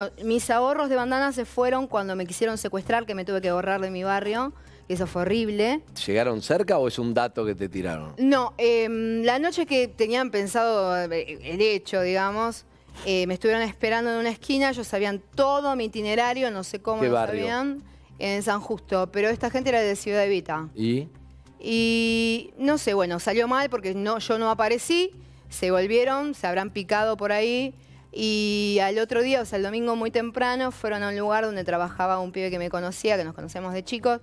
Ah, mis ahorros de bandana se fueron cuando me quisieron secuestrar, que me tuve que borrar de mi barrio. que Eso fue horrible. ¿Llegaron cerca o es un dato que te tiraron? No, em, la noche que tenían pensado eh, el hecho, digamos, eh, me estuvieron esperando en una esquina, ellos sabían todo mi itinerario, no sé cómo lo sabían, en San Justo. Pero esta gente era de Ciudad Evita. ¿Y? Y no sé, bueno, salió mal porque no, yo no aparecí, se volvieron, se habrán picado por ahí. Y al otro día, o sea, el domingo muy temprano, fueron a un lugar donde trabajaba un pibe que me conocía, que nos conocemos de chicos,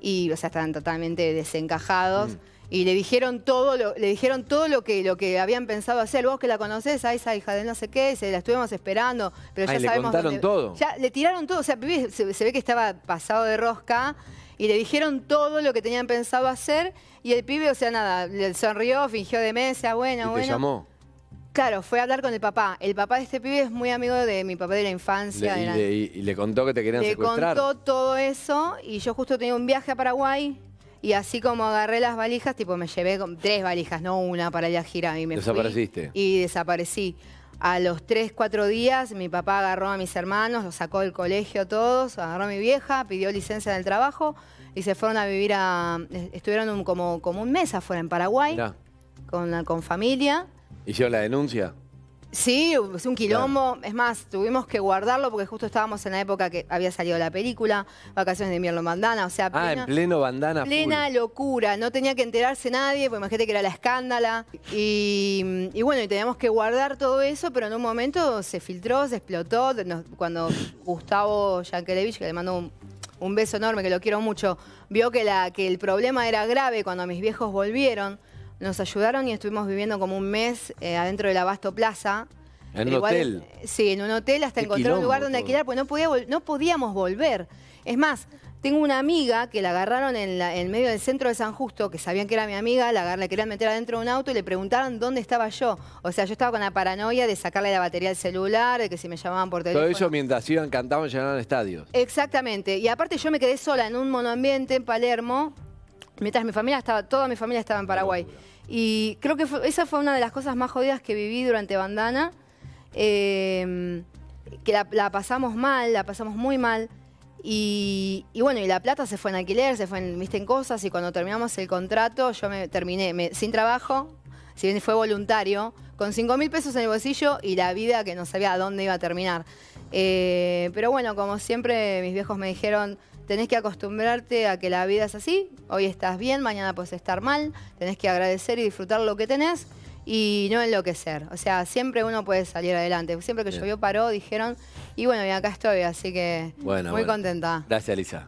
y, o sea, estaban totalmente desencajados. Mm. Y le dijeron todo lo, le dijeron todo lo que, lo que habían pensado hacer. Vos que la conocés, a esa hija de no sé qué, se la estuvimos esperando, pero ya le Le contaron todo. Ya le tiraron todo. O sea, pibe, se, ve que estaba pasado de rosca y le dijeron todo lo que tenían pensado hacer. Y el pibe, o sea, nada, le sonrió, fingió de mesa, bueno, y bueno. llamó. Claro, fue a hablar con el papá. El papá de este pibe es muy amigo de mi papá de la infancia. y, Le, contó que te querían le secuestrar. Le contó todo eso y yo justo tenía un viaje a Paraguay y así como agarré las valijas, tipo me llevé tres valijas, no una para ir a girar. Y me ¿Desapareciste? y desaparecí. A los tres, cuatro días mi papá agarró a mis hermanos, los sacó del colegio todos, agarró a mi vieja, pidió licencia del trabajo y se fueron a vivir a... Estuvieron como, un mes afuera en Paraguay. Con, con familia ¿Hicieron la denuncia? Sí, es un quilombo. Es más, tuvimos que guardarlo porque justo estábamos en la época que había salido la película, Vacaciones de Invierno Bandana. O sea, ah, en pleno bandana. Plena locura. No tenía que enterarse nadie, porque imagínate que era la escándala. Y, bueno, y teníamos que guardar todo eso, pero en un momento se filtró, se explotó. cuando Gustavo Yankelevich, que le mandó un, beso enorme, que lo quiero mucho, vio que, la, que el problema era grave cuando mis viejos volvieron. Nos ayudaron y estuvimos viviendo como un mes eh, adentro adentro la Basto Plaza. ¿En un hotel? Sí, en un hotel hasta encontrar un lugar donde alquilar, porque no, podía, no podíamos volver. Es más, tengo una amiga que la agarraron en, medio del centro de San Justo, que sabían que era mi amiga, la, la, querían meter adentro de un auto y le preguntaron dónde estaba yo. O sea, yo estaba con la paranoia de sacarle la batería al celular, de que si me llamaban por teléfono. Todo eso mientras iban, cantaban, llenaban estadio. Exactamente. Y aparte yo me quedé sola en un monoambiente en Palermo, mientras mi familia estaba, toda mi familia estaba en Paraguay. Y creo que esa fue una de las cosas más jodidas que viví durante Bandana, em, que la, pasamos mal, la pasamos muy mal. Y, bueno, y la plata se fue en alquiler, se fue en, en cosas, y cuando terminamos el contrato, yo me terminé sin trabajo, si bien fue voluntario, con 5 mil pesos en el bolsillo y la vida que no sabía a dónde iba a terminar. Eh, pero bueno, como siempre mis viejos me dijeron, tenés que acostumbrarte a que la vida es así, hoy estás bien, mañana puedes estar mal, tenés que agradecer y disfrutar lo que tenés y no enloquecer. O sea, siempre uno puede salir adelante. Siempre que llovió paró, dijeron, y bueno, y acá estoy, así que muy contenta. Gracias, Lisa.